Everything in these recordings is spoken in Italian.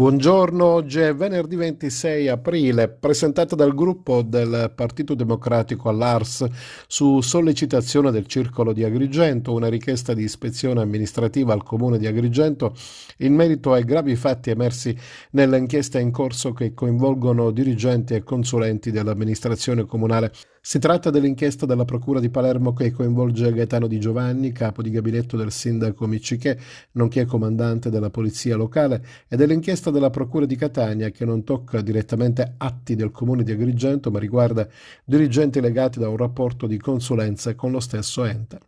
Buongiorno, oggi è venerdì 26 aprile, presentata dal gruppo del Partito Democratico all'Ars su sollecitazione del Circolo di Agrigento, una richiesta di ispezione amministrativa al Comune di Agrigento in merito ai gravi fatti emersi nell'inchiesta in corso che coinvolgono dirigenti e consulenti dell'amministrazione comunale. Si tratta dell'inchiesta della Procura di Palermo che coinvolge Gaetano Di Giovanni, capo di gabinetto del sindaco Micichè, nonché comandante della polizia locale, e dell'inchiesta della Procura di Catania che non tocca direttamente atti del comune di Agrigento ma riguarda dirigenti legati da un rapporto di consulenza con lo stesso ente.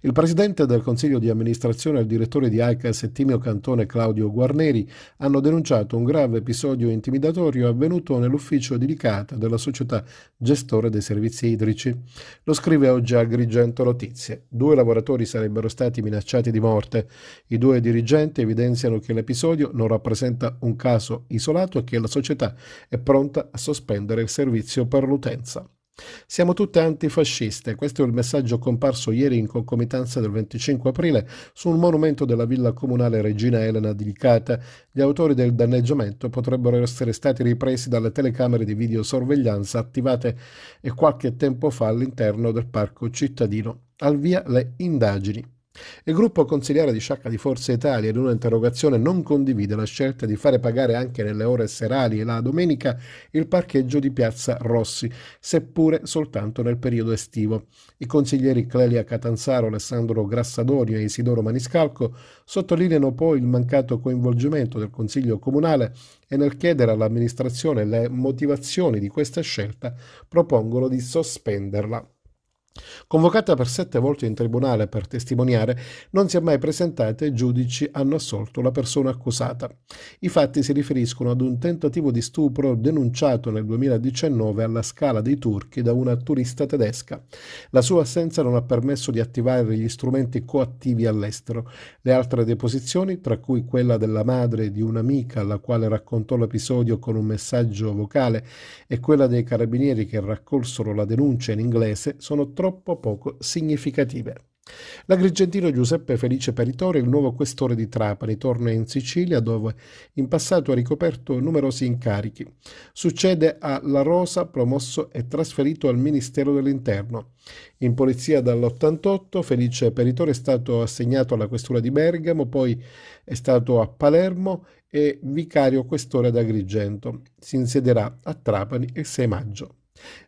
Il presidente del consiglio di amministrazione e il direttore di ICAS Timio Cantone Claudio Guarneri hanno denunciato un grave episodio intimidatorio avvenuto nell'ufficio di Licata della società gestore dei servizi idrici. Lo scrive oggi Agrigento Notizie. Due lavoratori sarebbero stati minacciati di morte. I due dirigenti evidenziano che l'episodio non rappresenta un caso isolato e che la società è pronta a sospendere il servizio per l'utenza. Siamo tutte antifasciste, questo è il messaggio comparso ieri in concomitanza del 25 aprile sul monumento della villa comunale Regina Elena di Licata. Gli autori del danneggiamento potrebbero essere stati ripresi dalle telecamere di videosorveglianza attivate eh, qualche tempo fa all'interno del parco cittadino. Al via le indagini. Il gruppo consigliere di Sciacca di Forza Italia in un'interrogazione non condivide la scelta di fare pagare anche nelle ore serali e la domenica il parcheggio di Piazza Rossi, seppure soltanto nel periodo estivo. I consiglieri Clelia Catanzaro, Alessandro Grassadoni e Isidoro Maniscalco sottolineano poi il mancato coinvolgimento del Consiglio Comunale e nel chiedere all'amministrazione le motivazioni di questa scelta propongono di sospenderla. Convocata per sette volte in tribunale per testimoniare, non si è mai presentata e i giudici hanno assolto la persona accusata. I fatti si riferiscono ad un tentativo di stupro denunciato nel 2019 alla Scala dei Turchi da una turista tedesca. La sua assenza non ha permesso di attivare gli strumenti coattivi all'estero. Le altre deposizioni, tra cui quella della madre di un'amica alla quale raccontò l'episodio con un messaggio vocale e quella dei carabinieri che raccolsero la denuncia in inglese, sono troppo troppo poco significative. L'agrigentino Giuseppe Felice Peritore, il nuovo questore di Trapani, torna in Sicilia dove in passato ha ricoperto numerosi incarichi. Succede a La Rosa, promosso e trasferito al Ministero dell'Interno. In polizia dall'88 Felice Peritore è stato assegnato alla questura di Bergamo, poi è stato a Palermo e vicario questore ad Agrigento. Si insiederà a Trapani il 6 maggio.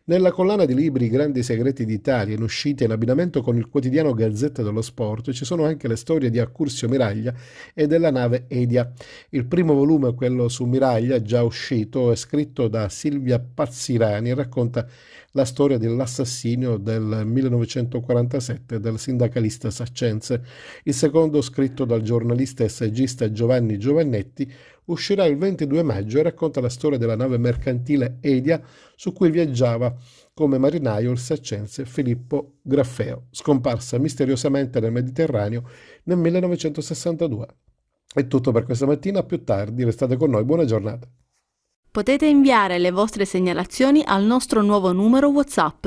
Nella collana di libri I grandi segreti d'Italia, in uscita in abbinamento con il quotidiano Gazzetta dello Sport, ci sono anche le storie di Accursio Miraglia e della nave Edia. Il primo volume, quello su Miraglia, già uscito, è scritto da Silvia Pazzirani e racconta la storia dell'assassinio del 1947 del sindacalista Saccense. Il secondo, scritto dal giornalista e saggista Giovanni Giovannetti, uscirà il 22 maggio e racconta la storia della nave mercantile Edia su cui viaggiò galleggiava come marinaio il saccense Filippo Graffeo, scomparsa misteriosamente nel Mediterraneo nel 1962. È tutto per questa mattina, più tardi restate con noi, buona giornata. Potete inviare le vostre segnalazioni al nostro nuovo numero WhatsApp